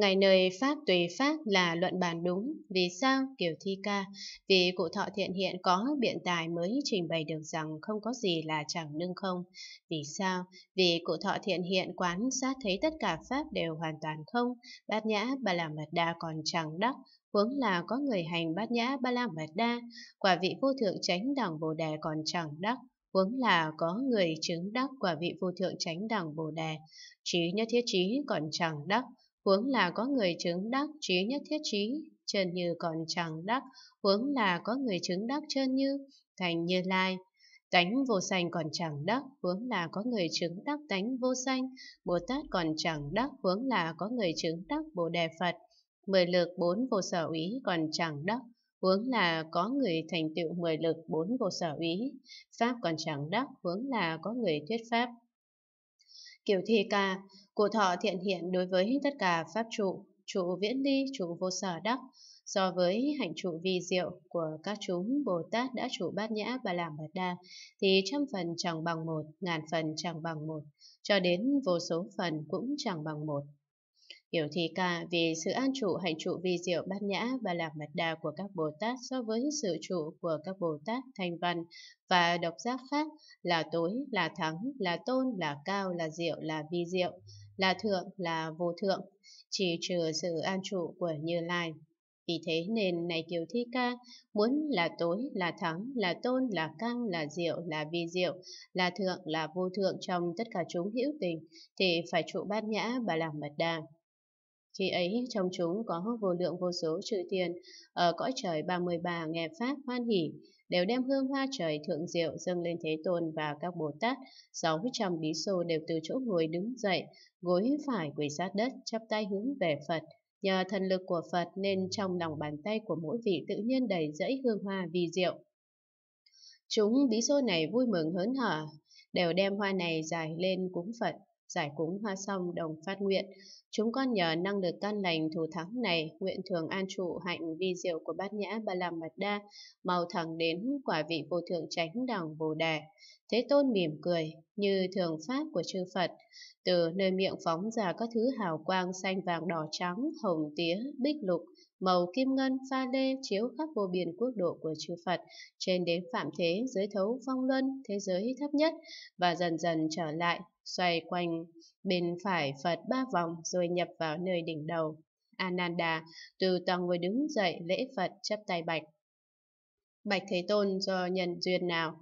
Ngày nơi Pháp tùy Pháp là luận bàn đúng, vì sao kiểu thi ca, vì cụ thọ thiện hiện có biện tài mới trình bày được rằng không có gì là chẳng nương không. Vì sao? Vì cụ thọ thiện hiện quán sát thấy tất cả Pháp đều hoàn toàn không, bát nhã bà la mật đa còn chẳng đắc, huống là có người hành bát nhã ba la mật đa, quả vị vô thượng chánh đẳng bồ đề còn chẳng đắc, huống là có người chứng đắc quả vị vô thượng chánh đẳng bồ đề, trí nhất thiết trí còn chẳng đắc, huống là có người chứng đắc trí nhất thiết trí, chân như còn chẳng đắc, huống là có người chứng đắc chân như, thành như lai. Tánh vô sanh còn chẳng đắc, huống là có người chứng đắc tánh vô sanh, Bồ Tát còn chẳng đắc, huống là có người chứng đắc Bồ Đề Phật. Mười lực bốn vô sở ý còn chẳng đắc, huống là có người thành tựu mười lực bốn vô sở ý. Pháp còn chẳng đắc, huống là có người thuyết pháp Kiểu thi ca cụ thọ thiện hiện đối với tất cả pháp trụ, trụ viễn ly, trụ vô sở đắc, so với hạnh trụ vi diệu của các chúng Bồ Tát đã trụ bát nhã và làm bật đa, thì trăm phần chẳng bằng một, ngàn phần chẳng bằng một, cho đến vô số phần cũng chẳng bằng một. Kiểu thi ca vì sự an trụ hạnh trụ vi diệu bát nhã và lạc mật đà của các Bồ Tát so với sự trụ của các Bồ Tát thanh văn và độc giác khác là tối, là thắng, là tôn, là cao, là diệu, là vi diệu, là thượng, là vô thượng, chỉ trừ sự an trụ của Như Lai. Vì thế nên này Kiều Thi Ca muốn là tối, là thắng, là tôn, là căng, là diệu, là vi diệu, là thượng, là vô thượng trong tất cả chúng hữu tình thì phải trụ bát nhã bà làm mật đà. Khi ấy trong chúng có vô lượng vô số chư tiền ở cõi trời ba mươi bà nghe Pháp hoan hỷ, đều đem hương hoa trời thượng diệu dâng lên Thế Tôn và các Bồ Tát. sáu trăm bí xô đều từ chỗ ngồi đứng dậy, gối phải quỳ sát đất, chắp tay hướng về Phật. Nhờ thần lực của Phật nên trong lòng bàn tay của mỗi vị tự nhiên đầy dẫy hương hoa vi diệu. Chúng bí xô này vui mừng hớn hở, đều đem hoa này dài lên cúng Phật giải cúng hoa xong đồng phát nguyện. Chúng con nhờ năng lực tan lành thù thắng này, nguyện thường an trụ hạnh vi diệu của bát nhã ba la mật đa, màu thẳng đến quả vị vô thượng chánh đẳng bồ đề. Thế tôn mỉm cười, như thường pháp của chư Phật, từ nơi miệng phóng ra các thứ hào quang xanh vàng đỏ trắng, hồng tía, bích lục, màu kim ngân pha lê chiếu khắp vô biên quốc độ của chư Phật, trên đến phạm thế, giới thấu phong luân, thế giới thấp nhất, và dần dần trở lại, xoay quanh bên phải Phật ba vòng rồi nhập vào nơi đỉnh đầu. Ananda từ tầng ngồi đứng dậy lễ Phật chấp tay bạch. Bạch Thế Tôn do nhân duyên nào